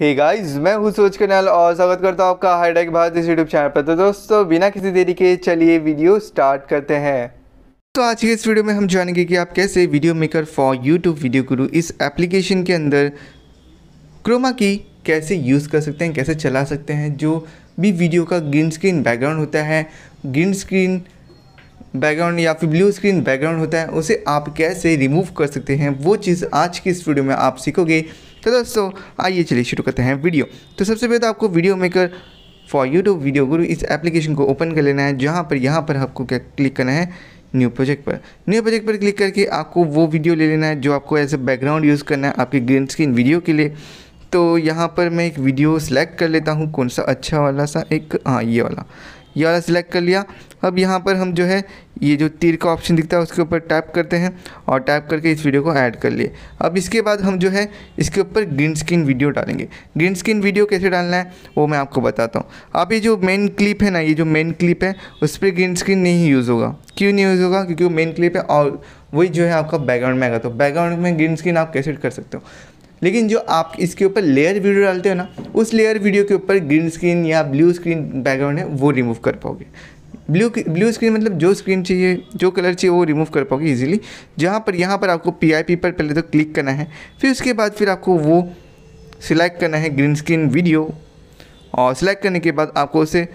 हे hey guys, मैं हूँ सूरज कन्याल और स्वागत करता हूँ आपका हाईटेक भारत इस यूट्यूब चैनल पर तो दोस्तों बिना किसी देरी के चलिए वीडियो स्टार्ट करते हैं तो आज के इस वीडियो में हम जानेंगे कि आप कैसे video maker for YouTube video guru इस एप्लीकेशन के अंदर क्रोमा की कैसे यूज़ कर सकते हैं कैसे चला सकते हैं जो भी वीडियो का ग्रीन स्क्रीन बैकग्राउंड होता है ग्रीन स्क्रीन बैकग्राउंड या फिर ब्लू स्क्रीन बैकग्राउंड होता है उसे आप कैसे रिमूव कर सकते हैं वो चीज़ आज की इस वीडियो में आप सीखोगे तो दोस्तों आइए चलिए शुरू करते हैं वीडियो तो सबसे पहले तो आपको video maker for YouTube video guru इस एप्लीकेशन को ओपन कर लेना है जहाँ पर यहाँ पर आपको क्या क्लिक करना है न्यू प्रोजेक्ट पर न्यू प्रोजेक्ट पर क्लिक करके आपको वो वीडियो ले लेना है जो आपको एज ए बैकग्राउंड यूज़ करना है आपकी ग्रीन स्क्रीन वीडियो के लिए तो यहाँ पर मैं एक वीडियो सेलेक्ट कर लेता हूँ कौन सा अच्छा वाला सा एक हाँ ये वाला ये वाला सिलेक्ट कर लिया अब यहाँ पर हम जो है ये जो तीर का ऑप्शन दिखता है उसके ऊपर टैप करते हैं और टैप करके इस वीडियो को ऐड कर लिए अब इसके बाद हम जो है इसके ऊपर ग्रीन स्क्रीन वीडियो डालेंगे ग्रीन स्क्रीन वीडियो कैसे डालना है वो मैं आपको बताता हूँ अब ये जो मेन क्लिप है ना ये जो मेन क्लिप है उस पर ग्रीन स्क्रीन नहीं यूज़ होगा क्यों नहीं यूज़ होगा क्योंकि वो मेन क्लिप है और वही जो है आपका बैकग्राउंड में आएगा तो बैकग्राउंड में ग्रीन स्क्रीन आप कैसे कर सकते हो लेकिन जो आप इसके ऊपर लेयर वीडियो डालते हो ना उस लेयर वीडियो के ऊपर ग्रीन स्क्रीन या ब्लू स्क्रीन बैकग्राउंड है वो रिमूव कर पाओगे ब्लू ब्लू स्क्रीन मतलब जो स्क्रीन चाहिए जो कलर चाहिए वो रिमूव कर पाओगे इजीली जहाँ पर यहाँ पर आपको पीआईपी पर पहले तो क्लिक करना है फिर उसके बाद फिर आपको वो सिलेक्ट करना है ग्रीन स्क्रीन वीडियो और सिलेक्ट करने के बाद आपको उसे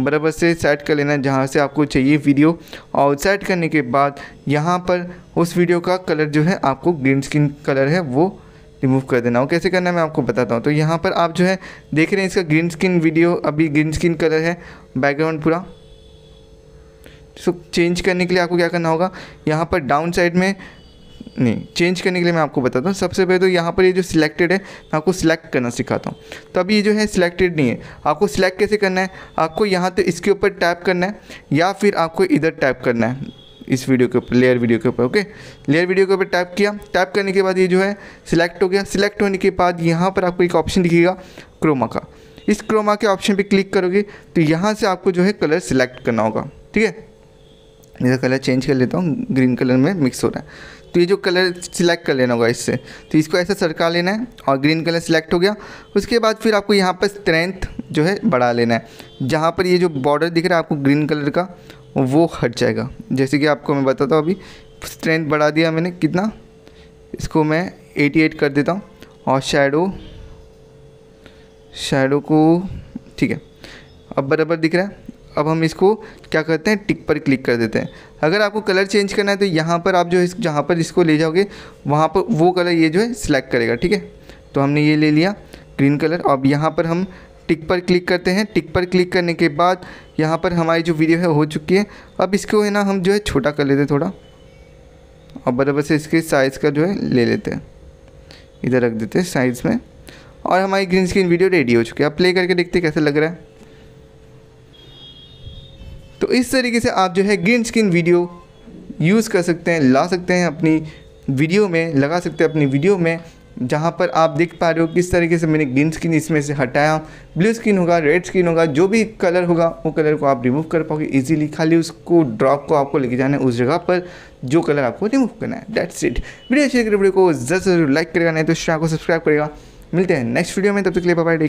बराबर से सेट कर लेना है जहाँ से आपको चाहिए वीडियो और सेट करने के बाद यहाँ पर उस वीडियो का कलर जो है आपको ग्रीन स्क्रीन कलर है वो रिमूव कर देना हो कैसे करना है मैं आपको बताता हूँ तो यहाँ पर आप जो है देख रहे हैं इसका ग्रीन स्किन वीडियो अभी ग्रीन स्किन कलर है बैकग्राउंड पूरा सो चेंज करने के लिए आपको क्या करना होगा यहाँ पर डाउन साइड में नहीं चेंज करने के लिए मैं आपको बताता हूँ सबसे पहले तो यहाँ पर ये जो सिलेक्टेड है मैं आपको सिलेक्ट करना सिखाता हूँ तो अभी ये जो है सिलेक्टेड नहीं है आपको सिलेक्ट कैसे करना है आपको यहाँ तो इसके ऊपर टैप करना है या फिर आपको इधर टैप करना है इस वीडियो के ऊपर लेयर वीडियो के ऊपर ओके लेयर वीडियो के ऊपर टैप किया टैप करने के बाद ये जो है सिलेक्ट हो गया सिलेक्ट होने के बाद यहाँ पर आपको एक ऑप्शन दिखेगा क्रोमा का इस क्रोमा के ऑप्शन पर क्लिक करोगे तो यहाँ से आपको जो है कलर सिलेक्ट करना होगा ठीक है मेरा कलर चेंज कर लेता हूँ ग्रीन कलर में मिक्स हो रहा है तो ये जो कलर सिलेक्ट कर लेना होगा इससे तो इसको ऐसा सरका लेना है और ग्रीन कलर सिलेक्ट हो गया उसके बाद फिर आपको यहाँ पर स्ट्रेंथ जो है बढ़ा लेना है जहाँ पर ये जो बॉर्डर दिख रहा है आपको ग्रीन कलर का वो हट जाएगा जैसे कि आपको मैं बताता हूँ अभी स्ट्रेंथ बढ़ा दिया मैंने कितना इसको मैं 88 कर देता हूँ और शेडो शेडो को ठीक है अब बराबर दिख रहा है अब हम इसको क्या करते हैं टिक पर क्लिक कर देते हैं अगर आपको कलर चेंज करना है तो यहाँ पर आप जो इस जहाँ पर इसको ले जाओगे वहाँ पर वो कलर ये जो है सिलेक्ट करेगा ठीक है तो हमने ये ले लिया ग्रीन कलर अब यहाँ पर हम टिक पर क्लिक करते हैं टिक पर क्लिक करने के बाद यहाँ पर हमारी जो वीडियो है हो चुकी है अब इसको है ना हम जो है छोटा कर लेते हैं थोड़ा और बराबर से इसके साइज़ का जो है ले लेते हैं इधर रख देते हैं साइज़ में और हमारी ग्रीन स्क्रीन वीडियो रेडी हो चुकी है आप प्ले करके देखते कैसा लग रहा है तो इस तरीके से आप जो है ग्रीन स्क्रीन वीडियो यूज़ कर सकते हैं ला सकते हैं अपनी वीडियो में लगा सकते हैं अपनी वीडियो में जहाँ पर आप देख पा रहे हो किस तरीके से मैंने ग्रीन स्किन इसमें से हटाया ब्लू स्किन होगा रेड स्किन होगा जो भी कलर होगा वो कलर को आप रिमूव कर पाओगे इजीली खाली उसको ड्रॉप को आपको लेके जाना है उस जगह पर जो कलर आपको रिमूव करना है डेट्स इट वीडियो अच्छी लगी तो वीडियो को जरूर जरूर लाइक करेगा नहीं तो शेयर को सब्सक्राइब करेगा मिलते हैं नेक्स्ट वीडियो में तब तक के लिए बाय